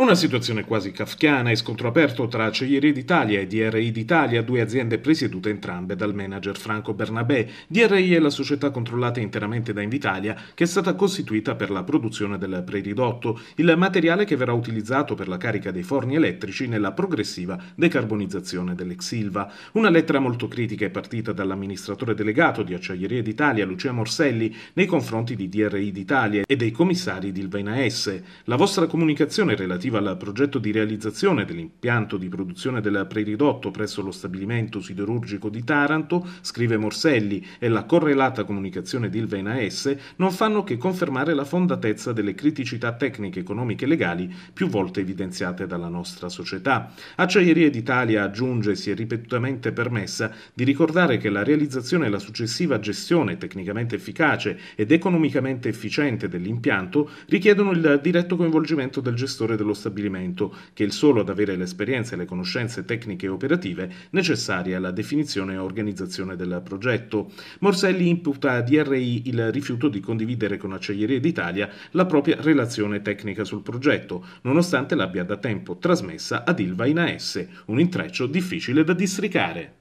Una situazione quasi kafkiana e scontro aperto tra Acciaierie d'Italia e DRI d'Italia, due aziende presiedute entrambe dal manager Franco Bernabé. DRI è la società controllata interamente da Invitalia che è stata costituita per la produzione del preridotto, il materiale che verrà utilizzato per la carica dei forni elettrici nella progressiva decarbonizzazione dell'Exilva. Una lettera molto critica è partita dall'amministratore delegato di Acciaierie d'Italia, Lucia Morselli, nei confronti di DRI d'Italia e dei commissari di Ilvena S. La vostra comunicazione relativa relativa al progetto di realizzazione dell'impianto di produzione del preridotto presso lo stabilimento siderurgico di Taranto, scrive Morselli, e la correlata comunicazione di Ilvena S non fanno che confermare la fondatezza delle criticità tecniche, economiche e legali più volte evidenziate dalla nostra società. Acciaierie d'Italia aggiunge si è ripetutamente permessa di ricordare che la realizzazione e la successiva gestione tecnicamente efficace ed economicamente efficiente dell'impianto richiedono il diretto coinvolgimento del gestore dello stabilimento, che è il solo ad avere l'esperienza e le conoscenze tecniche e operative necessarie alla definizione e organizzazione del progetto. Morselli imputa a DRI il rifiuto di condividere con Acciaierie d'Italia la propria relazione tecnica sul progetto, nonostante l'abbia da tempo trasmessa ad Ilva in AS, un intreccio difficile da districare.